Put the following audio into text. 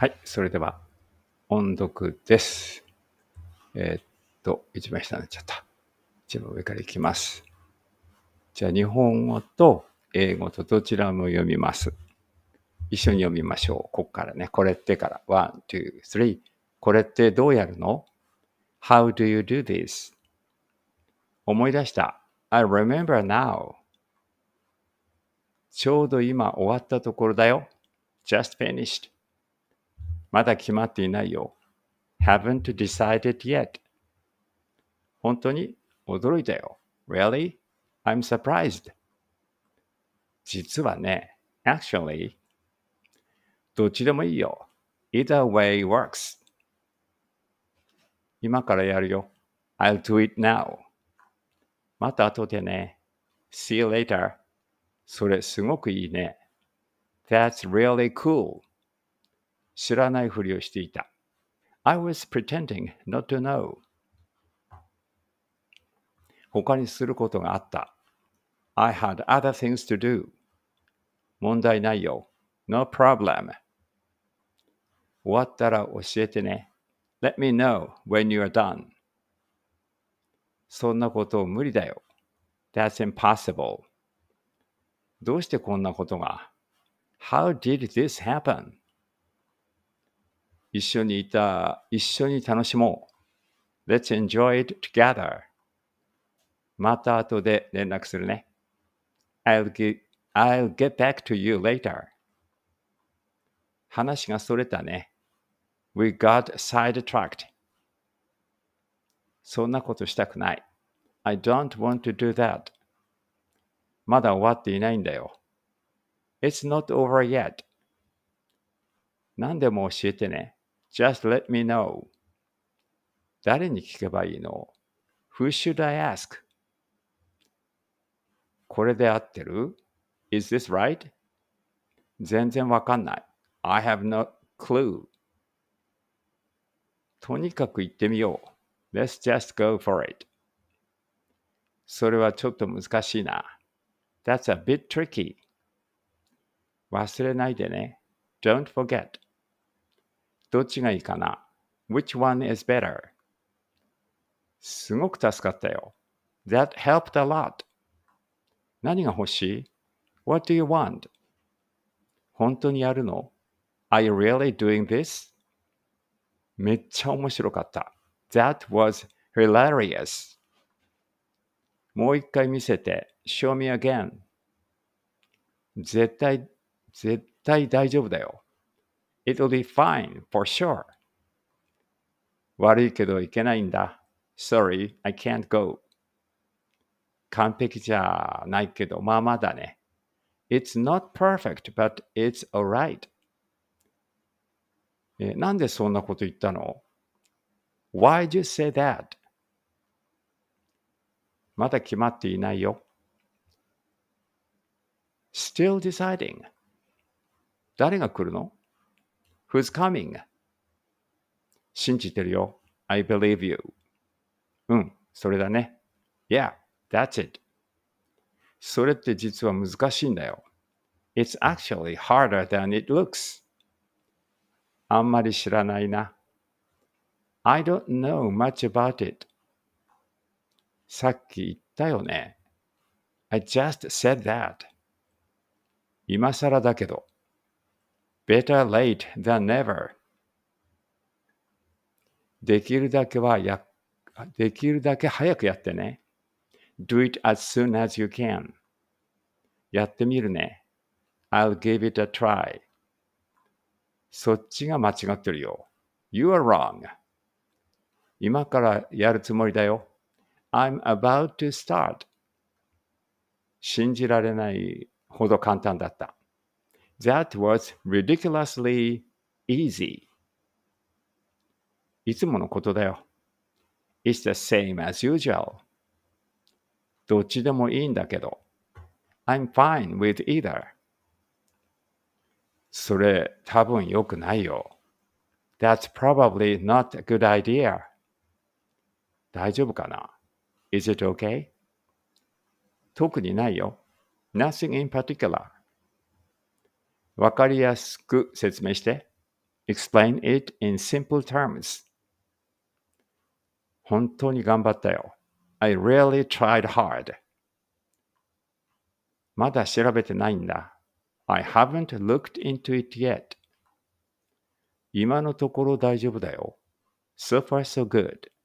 はい、それでは音読です。えー、っと、一番下になっちゃった。一番上からいきます。じゃあ、日本語と英語とどちらも読みます。一緒に読みましょう。ここからね、これってから。one, two, three. これってどうやるの ?How do you do this? 思い出した。I remember now. ちょうど今終わったところだよ。just finished. まだ決まっていないよ。haven't decided yet. 本当に驚いたよ。Really? I'm surprised. 実はね、actually, どっちでもいいよ。Either way works. 今からやるよ。I'll do it now. また後でね。See you later. それすごくいいね。That's really cool. 知らないふりをしていた。I was pretending not to know. 他にすることがあった。I had other things to do. 問題ないよ。No problem. 終わったら教えてね。Let me know when you are done. そんなこと無理だよ。That's impossible. どうしてこんなことが ?How did this happen? 一緒にいた、一緒に楽しもう。Let's enjoy it together. また後で連絡するね。I'll get, I'll get back to you later. 話がそれたね。We got sidetracked. そんなことしたくない。I don't want to do that. まだ終わっていないんだよ。It's not over yet. 何でも教えてね。Just let me know. 誰に聞けばいいの ?Who should I ask? これで合ってる ?Is this right? 全然わかんない。I have no clue. とにかく行ってみよう。Let's just go for it. それはちょっと難しいな。That's a bit tricky. 忘れないでね。Don't forget. どっちがいいかな ?Which one is better? すごく助かったよ。That helped a lot. 何が欲しい ?What do you want? 本当にやるの ?Are you really doing this? めっちゃ面白かった。That was hilarious. もう一回見せて。Show me again. 絶対、絶対大丈夫だよ。It'll be fine, for sure. 悪いけど行けないんだ。Sorry, I can't go. 完璧じゃないけど、まあまだね。It's not perfect, but it's alright. えなんでそんなこと言ったの ?Why'd you say that? まだ決まっていないよ。Still deciding. 誰が来るの Who's coming? 信じてるよ。I believe you. うん、それだね。Yeah, that's it. それって実は難しいんだよ。It's actually harder than it looks. あんまり知らないな。I don't know much about it. さっき言ったよね。I just said that. 今更だけど。better late than never できるだけはやできるだけ早くやってね。Do it as soon as you can. やってみるね。I'll give it a try. そっちが間違ってるよ。You are wrong. 今からやるつもりだよ。I'm about to start. 信じられないほど簡単だった。That was ridiculously easy. いつものことだよ。It's the same as usual. どっちでもいいんだけど。I'm fine with either. それ多分よくないよ。That's probably not a good idea. 大丈夫かな ?Is it okay? 特にないよ。Nothing in particular. わかりやすく説明して。explain it in simple terms. 本当に頑張ったよ。I really tried hard. まだ調べてないんだ。I haven't looked into it yet. 今のところ大丈夫だよ。So far so good.